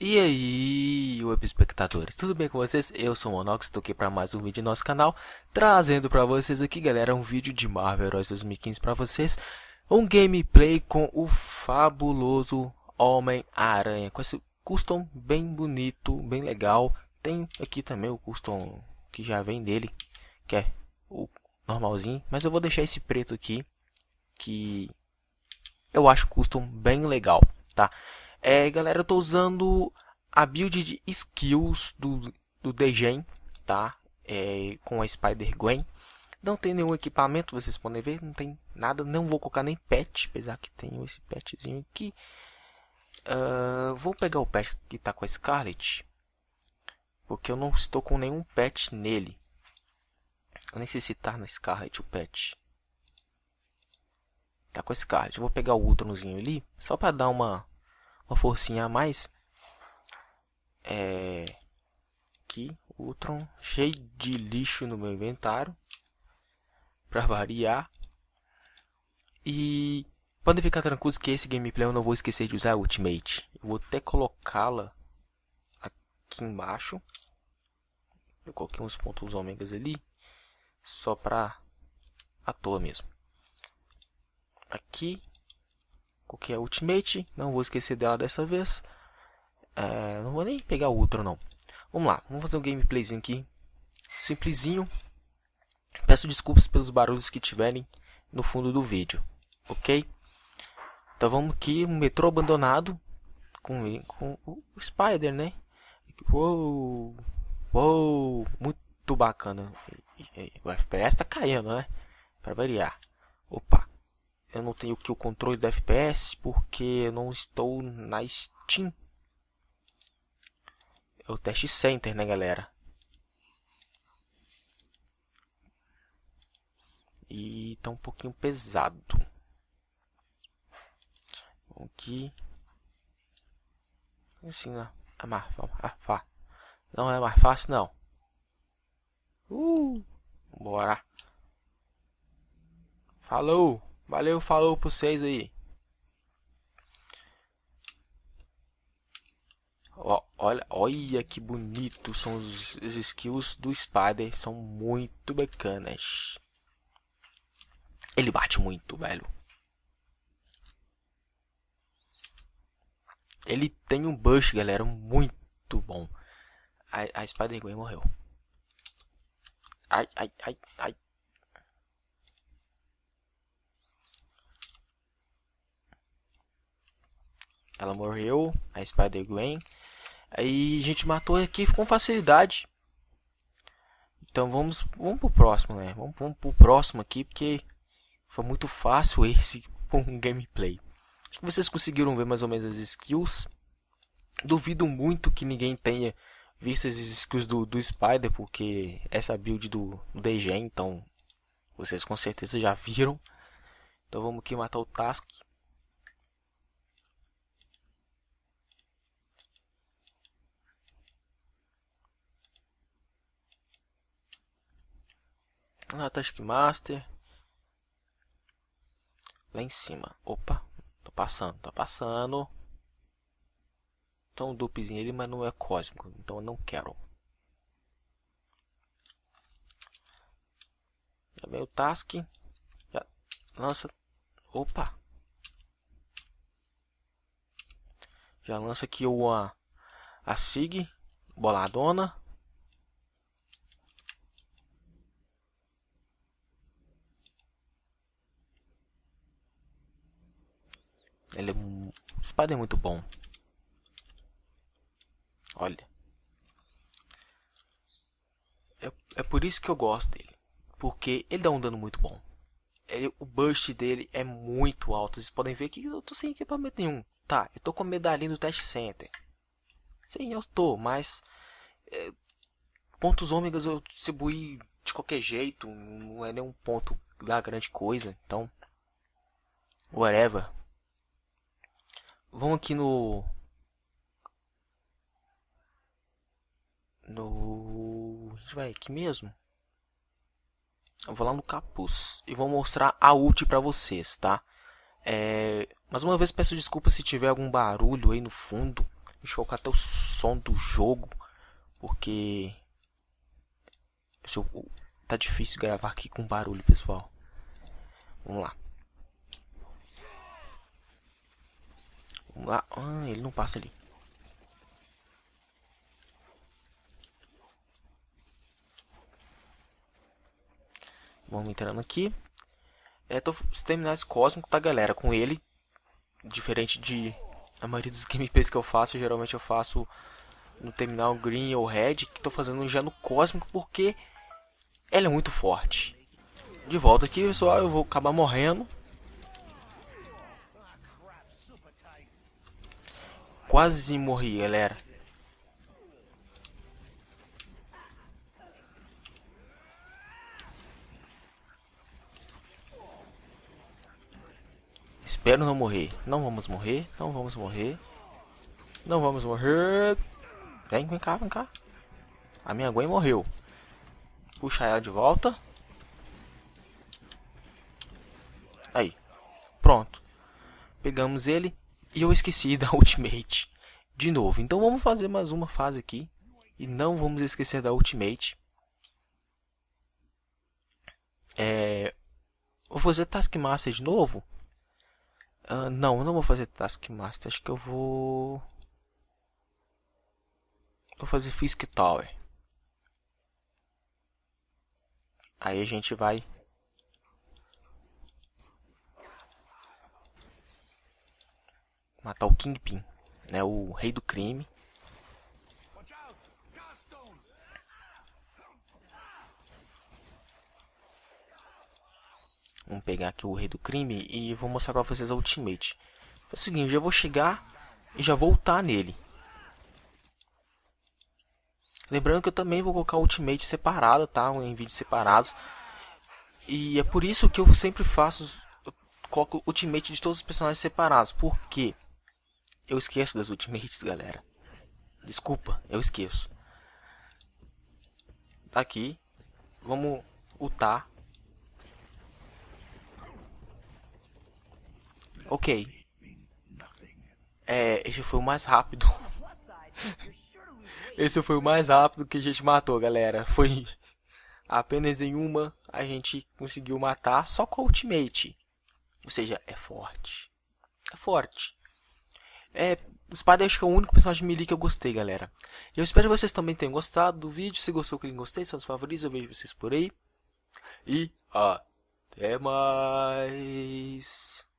E aí, web espectadores, tudo bem com vocês? Eu sou o Monox, estou aqui para mais um vídeo do nosso canal, trazendo para vocês aqui, galera, um vídeo de Marvel Heroes 2015 para vocês, um gameplay com o fabuloso Homem-Aranha, com esse custom bem bonito, bem legal, tem aqui também o custom que já vem dele, que é o normalzinho, mas eu vou deixar esse preto aqui que eu acho custom bem legal, tá? É, galera, eu tô usando a build de skills do do Degen, tá? É, com a Spider Gwen. Não tem nenhum equipamento, vocês podem ver, não tem nada, não vou colocar nem pet, apesar que tenho esse petzinho aqui. Uh, vou pegar o pet que tá com a Scarlet porque eu não estou com nenhum pet nele. Eu necessitar sei se tá na Scarlet o pet. Tá com a Scarlet. Eu vou pegar o Ultronzinho ali. Só para dar uma, uma forcinha a mais. É... Aqui, Ultron. Cheio de lixo no meu inventário. Para variar. E podem ficar tranquilos que esse gameplay eu não vou esquecer de usar a Ultimate. Eu vou até colocá-la aqui embaixo. Eu coloquei uns pontos ômegas ali, só pra à toa mesmo. Aqui, coloquei a Ultimate, não vou esquecer dela dessa vez. É, não vou nem pegar ultra não. Vamos lá, vamos fazer um gameplayzinho aqui, simplesinho. Peço desculpas pelos barulhos que tiverem no fundo do vídeo, ok? Então vamos aqui, um metrô abandonado com, com o Spider, né? Uou! Uou, muito bacana. O FPS tá caindo, né? Para variar. Opa, eu não tenho que o controle do FPS porque eu não estou na Steam. É o teste center, né, galera? E tá um pouquinho pesado. aqui. Assim, A né? Amar, ah, não é mais fácil, não. Uh, bora. Falou. Valeu, falou pra vocês aí. olha, olha que bonito são os, os skills do Spider. São muito bacanas. Ele bate muito, velho. Ele tem um bush, galera, muito bom a, Spider Gwen morreu. Ai, ai, ai, ai. Ela morreu, a Spider Gwen. Aí a gente matou aqui com facilidade. Então vamos, vamos pro próximo, né? Vamos, vamos pro próximo aqui, porque foi muito fácil esse um gameplay. Acho que vocês conseguiram ver mais ou menos as skills. Duvido muito que ninguém tenha visto esses skills do, do Spider, porque essa build do, do DG, então vocês com certeza já viram. Então vamos aqui matar o Task. Na ah, Taskmaster. Lá em cima. Opa, tô passando, tô passando. Então dupizinho ele, mas não é cósmico, então eu não quero. Já vem o task. Já lança. Opa! Já lança aqui o a, a SIG boladona. Ele é, espada é muito bom. Olha. É, é por isso que eu gosto dele. Porque ele dá um dano muito bom. Ele, o burst dele é muito alto. Vocês podem ver que eu tô sem equipamento nenhum. Tá, eu tô com a medalhinha do Test Center. Sim, eu tô, mas. É, pontos ômegas eu distribuí de qualquer jeito. Não é nenhum ponto lá grande coisa. Então. Whatever. Vamos aqui no no... A gente vai aqui mesmo. Eu vou lá no capuz e vou mostrar a ult pra vocês, tá? É... Mais uma vez peço desculpa se tiver algum barulho aí no fundo. Deixa eu colocar até o som do jogo, porque... Eu... Tá difícil gravar aqui com barulho, pessoal. Vamos lá. Vamos lá. Ah, ele não passa ali. Vamos entrando aqui. É, tô terminais cósmico, tá, galera? Com ele, diferente de a maioria dos gameplays que eu faço, geralmente eu faço no terminal green ou red, que estou fazendo já no cósmico porque ela é muito forte. De volta aqui, pessoal, eu vou acabar morrendo. Quase morri, galera. Espero não morrer. Não vamos morrer. Não vamos morrer. Não vamos morrer. Vem, vem cá, vem cá. A minha Gwen morreu. Puxa ela de volta. Aí. Pronto. Pegamos ele. E eu esqueci da ultimate. De novo. Então vamos fazer mais uma fase aqui. E não vamos esquecer da ultimate. É... Vou fazer Taskmaster de novo. Ah, não, eu não vou fazer Taskmaster. Acho que eu vou. Vou fazer Fisk Tower. Aí a gente vai. Matar o Kingpin, né? O rei do crime. pegar aqui o Rei do Crime e vou mostrar pra vocês a Ultimate. É o seguinte, eu vou chegar e já voltar nele. Lembrando que eu também vou colocar o Ultimate separado, tá? Em vídeos separados. E é por isso que eu sempre faço... Eu coloco Ultimate de todos os personagens separados. Por quê? Eu esqueço das Ultimates, galera. Desculpa, eu esqueço. Tá aqui. Vamos ultar Ok. É, esse foi o mais rápido. esse foi o mais rápido que a gente matou, galera. Foi apenas em uma a gente conseguiu matar só com o ultimate. Ou seja, é forte. É forte. É, Espada acho que é o único personagem melee que eu gostei, galera. eu espero que vocês também tenham gostado do vídeo. Se gostou, clique em gostei. Se os favoritos, eu vejo vocês por aí. E até mais.